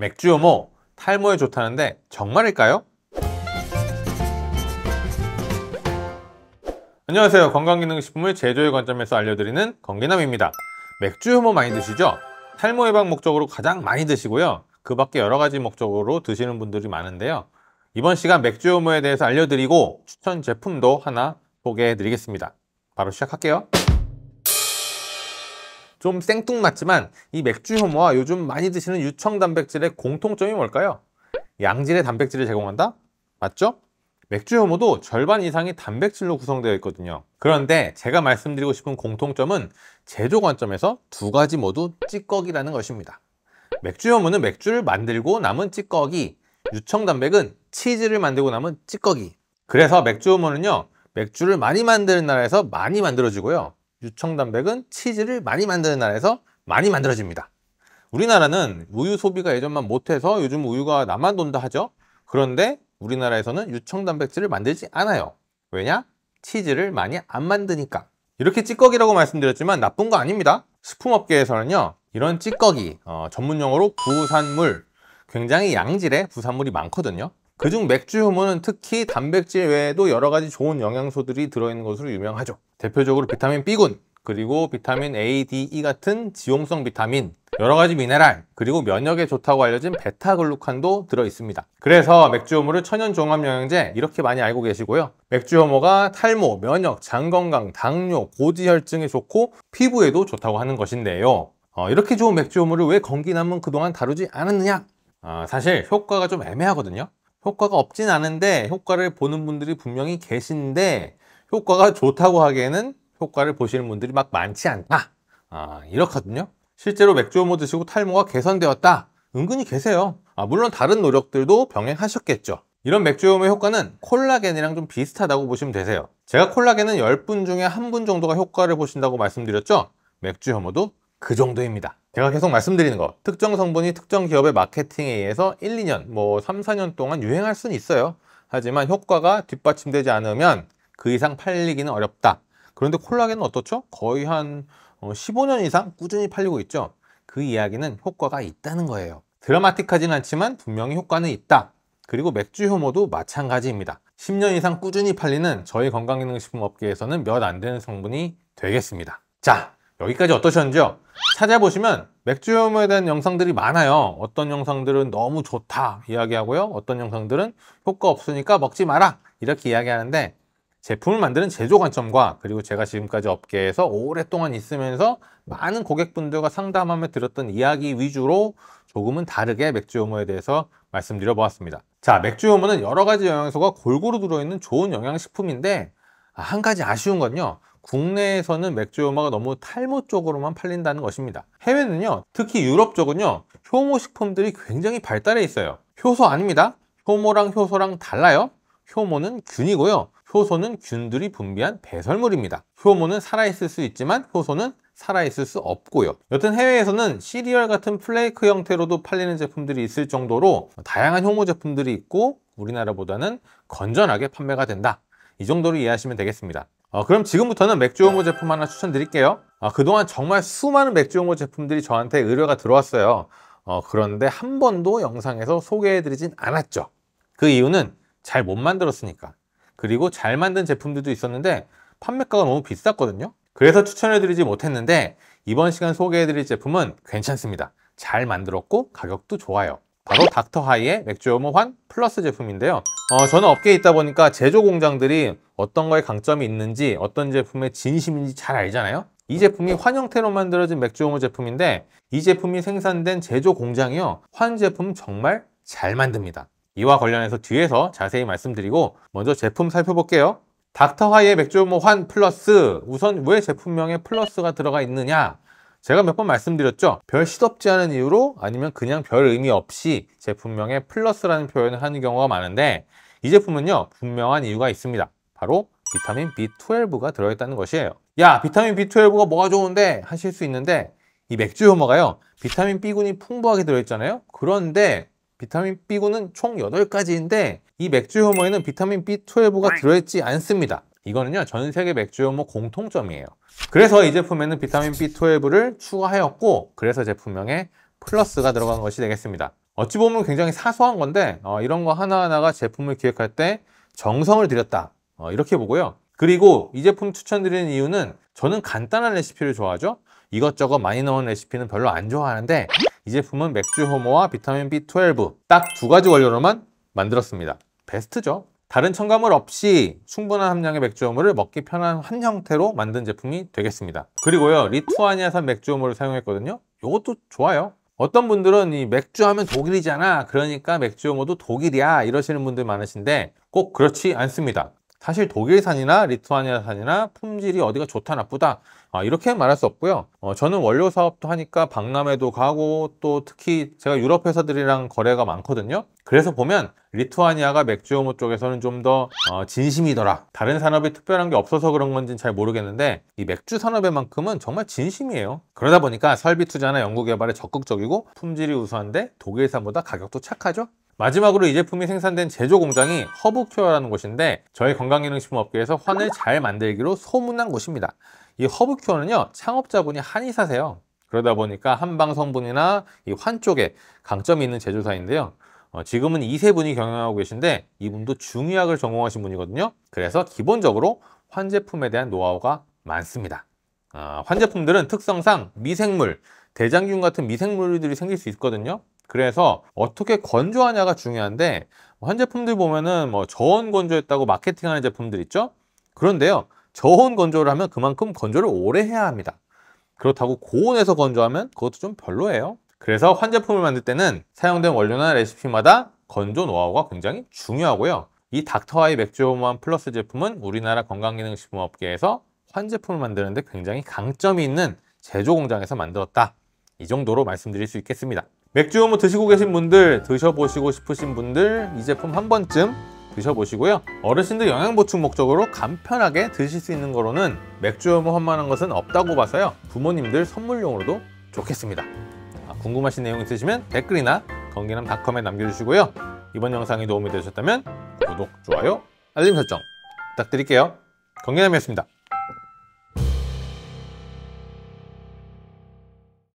맥주 효모 탈모에 좋다는데 정말일까요? 안녕하세요 건강기능식품을 제조의 관점에서 알려드리는 건기남입니다 맥주 효모 많이 드시죠? 탈모 예방 목적으로 가장 많이 드시고요 그 밖에 여러 가지 목적으로 드시는 분들이 많은데요 이번 시간 맥주 효모에 대해서 알려드리고 추천 제품도 하나 소개해 드리겠습니다 바로 시작할게요 좀 생뚱맞지만 이 맥주 효모와 요즘 많이 드시는 유청 단백질의 공통점이 뭘까요? 양질의 단백질을 제공한다? 맞죠? 맥주 효모도 절반 이상이 단백질로 구성되어 있거든요. 그런데 제가 말씀드리고 싶은 공통점은 제조 관점에서 두 가지 모두 찌꺼기라는 것입니다. 맥주 효모는 맥주를 만들고 남은 찌꺼기, 유청 단백은 치즈를 만들고 남은 찌꺼기. 그래서 맥주 효모는요, 맥주를 많이 만드는 나라에서 많이 만들어지고요. 유청단백은 치즈를 많이 만드는 나라에서 많이 만들어집니다. 우리나라는 우유 소비가 예전만 못해서 요즘 우유가 나만 돈다 하죠. 그런데 우리나라에서는 유청단백질을 만들지 않아요. 왜냐? 치즈를 많이 안 만드니까. 이렇게 찌꺼기라고 말씀드렸지만 나쁜 거 아닙니다. 식품업계에서는요. 이런 찌꺼기, 어, 전문용어로 부산물, 굉장히 양질의 부산물이 많거든요. 그중 맥주 효모는 특히 단백질 외에도 여러 가지 좋은 영양소들이 들어있는 것으로 유명하죠. 대표적으로 비타민 B군, 그리고 비타민 A, D, E 같은 지용성 비타민, 여러 가지 미네랄, 그리고 면역에 좋다고 알려진 베타글루칸도 들어있습니다. 그래서 맥주효모를 천연 종합 영양제 이렇게 많이 알고 계시고요. 맥주효모가 탈모, 면역, 장건강, 당뇨, 고지혈증에 좋고 피부에도 좋다고 하는 것인데요. 어, 이렇게 좋은 맥주효모를 왜 건기남은 그동안 다루지 않았느냐? 어, 사실 효과가 좀 애매하거든요. 효과가 없진 않은데 효과를 보는 분들이 분명히 계신데 효과가 좋다고 하기에는 효과를 보시는 분들이 막 많지 않다 아, 이렇거든요 실제로 맥주 오모 드시고 탈모가 개선되었다 은근히 계세요 아, 물론 다른 노력들도 병행하셨겠죠 이런 맥주 오모의 효과는 콜라겐이랑 좀 비슷하다고 보시면 되세요 제가 콜라겐은 10분 중에 한 분 정도가 효과를 보신다고 말씀드렸죠 맥주 혐모도그 정도입니다 제가 계속 말씀드리는 거 특정 성분이 특정 기업의 마케팅에 의해서 1, 2년, 뭐 3, 4년 동안 유행할 수는 있어요 하지만 효과가 뒷받침되지 않으면 그 이상 팔리기는 어렵다. 그런데 콜라겐은 어떻죠? 거의 한 15년 어, 이상 꾸준히 팔리고 있죠. 그 이야기는 효과가 있다는 거예요. 드라마틱하진 않지만 분명히 효과는 있다. 그리고 맥주 효모도 마찬가지입니다. 10년 이상 꾸준히 팔리는 저희 건강기능식품 업계에서는 몇 안 되는 성분이 되겠습니다. 자, 여기까지 어떠셨는지요? 찾아보시면 맥주 효모에 대한 영상들이 많아요. 어떤 영상들은 너무 좋다 이야기하고요. 어떤 영상들은 효과 없으니까 먹지 마라 이렇게 이야기하는데 제품을 만드는 제조 관점과 그리고 제가 지금까지 업계에서 오랫동안 있으면서 많은 고객분들과 상담하며 들었던 이야기 위주로 조금은 다르게 맥주 효모에 대해서 말씀드려 보았습니다. 자, 맥주 효모는 여러 가지 영양소가 골고루 들어있는 좋은 영양식품인데 아, 한 가지 아쉬운 건요. 국내에서는 맥주 효모가 너무 탈모 쪽으로만 팔린다는 것입니다. 해외는요. 특히 유럽 쪽은요. 효모 식품들이 굉장히 발달해 있어요. 효소 아닙니다. 효모랑 효소랑 달라요. 효모는 균이고요. 효소는 균들이 분비한 배설물입니다. 효모는 살아있을 수 있지만 효소는 살아있을 수 없고요. 여튼 해외에서는 시리얼 같은 플레이크 형태로도 팔리는 제품들이 있을 정도로 다양한 효모 제품들이 있고 우리나라보다는 건전하게 판매가 된다. 이 정도로 이해하시면 되겠습니다. 어, 그럼 지금부터는 맥주 효모 제품 하나 추천드릴게요. 어, 그동안 정말 수많은 맥주 효모 제품들이 저한테 의뢰가 들어왔어요. 어, 그런데 한 번도 영상에서 소개해드리진 않았죠. 그 이유는 잘 못 만들었으니까. 그리고 잘 만든 제품들도 있었는데 판매가가 너무 비쌌거든요 그래서 추천해드리지 못했는데 이번 시간 소개해드릴 제품은 괜찮습니다 잘 만들었고 가격도 좋아요 바로 닥터하이의 맥주오모환 플러스 제품인데요 어, 저는 업계에 있다 보니까 제조 공장들이 어떤 거에 강점이 있는지 어떤 제품의 진심인지 잘 알잖아요 이 제품이 환 형태로 만들어진 맥주오모 제품인데 이 제품이 생산된 제조 공장이요 환 제품 정말 잘 만듭니다 이와 관련해서 뒤에서 자세히 말씀드리고 먼저 제품 살펴볼게요. 닥터하이의 맥주모 환 플러스 우선 왜 제품명에 플러스가 들어가 있느냐 제가 몇 번 말씀드렸죠 별 시덥지 않은 이유로 아니면 그냥 별 의미 없이 제품명에 플러스라는 표현을 하는 경우가 많은데 이 제품은요 분명한 이유가 있습니다 바로 비타민 B12가 들어있다는 것이에요 야 비타민 B12가 뭐가 좋은데 하실 수 있는데 이 맥주 효모가요 비타민 B군이 풍부하게 들어있잖아요 그런데 비타민 B군은 총 8가지인데 이 맥주 효모에는 비타민 B12가 들어있지 않습니다. 이거는요 전 세계 맥주 효모 공통점이에요. 그래서 이 제품에는 비타민 B12를 추가하였고 그래서 제품명에 플러스가 들어간 것이 되겠습니다. 어찌 보면 굉장히 사소한 건데 어, 이런 거 하나하나가 제품을 기획할 때 정성을 들였다 어, 이렇게 보고요. 그리고 이 제품 추천드리는 이유는 저는 간단한 레시피를 좋아하죠. 이것저것 많이 넣은 레시피는 별로 안 좋아하는데 이 제품은 맥주 호모와 비타민 B12 딱 두 가지 원료로만 만들었습니다. 베스트죠. 다른 첨가물 없이 충분한 함량의 맥주 호모를 먹기 편한 한 형태로 만든 제품이 되겠습니다. 그리고요. 리투아니아산 맥주 호모를 사용했거든요. 이것도 좋아요. 어떤 분들은 이 맥주 하면 독일이잖아 그러니까 맥주 호모도 독일이야 이러시는 분들 많으신데 꼭 그렇지 않습니다 사실 독일산이나 리투아니아산이나 품질이 어디가 좋다 나쁘다 아, 이렇게 말할 수 없고요 어, 저는 원료 사업도 하니까 박람회도 가고 또 특히 제가 유럽 회사들이랑 거래가 많거든요 그래서 보면 리투아니아가 맥주호모 쪽에서는 좀더 어, 진심이더라 다른 산업이 특별한 게 없어서 그런 건지는 잘 모르겠는데 이 맥주 산업에만큼은 정말 진심이에요 그러다 보니까 설비 투자나 연구 개발에 적극적이고 품질이 우수한데 독일산보다 가격도 착하죠 마지막으로 이 제품이 생산된 제조 공장이 허브큐어라는 곳인데 저희 건강기능식품 업계에서 환을 잘 만들기로 소문난 곳입니다. 이 허브큐어는요 창업자분이 한의사세요. 그러다 보니까 한방 성분이나 이 환 쪽에 강점이 있는 제조사인데요. 어, 지금은 이 세 분이 경영하고 계신데 이분도 중의학을 전공하신 분이거든요. 그래서 기본적으로 환제품에 대한 노하우가 많습니다. 어, 아, 환제품들은 특성상 미생물, 대장균 같은 미생물들이 생길 수 있거든요. 그래서 어떻게 건조하냐가 중요한데 한 제품들 보면은 뭐 저온 건조했다고 마케팅하는 제품들 있죠? 그런데요. 저온 건조를 하면 그만큼 건조를 오래 해야 합니다. 그렇다고 고온에서 건조하면 그것도 좀 별로예요. 그래서 환제품을 만들 때는 사용된 원료나 레시피마다 건조 노하우가 굉장히 중요하고요. 이 닥터아이 맥주호만 플러스 제품은 우리나라 건강기능식품업계에서 환제품을 만드는데 굉장히 강점이 있는 제조 공장에서 만들었다. 이 정도로 말씀드릴 수 있겠습니다. 맥주 오무 드시고 계신 분들 드셔보시고 싶으신 분들 이 제품 한 번쯤 드셔보시고요 어르신들 영양 보충 목적으로 간편하게 드실 수 있는 거로는 맥주 오무 험만한 것은 없다고 봐서요 부모님들 선물용으로도 좋겠습니다 아, 궁금하신 내용 있으시면 댓글이나 건기남닷컴에 남겨주시고요 이번 영상이 도움이 되셨다면 구독, 좋아요, 알림 설정 부탁드릴게요 건기남이었습니다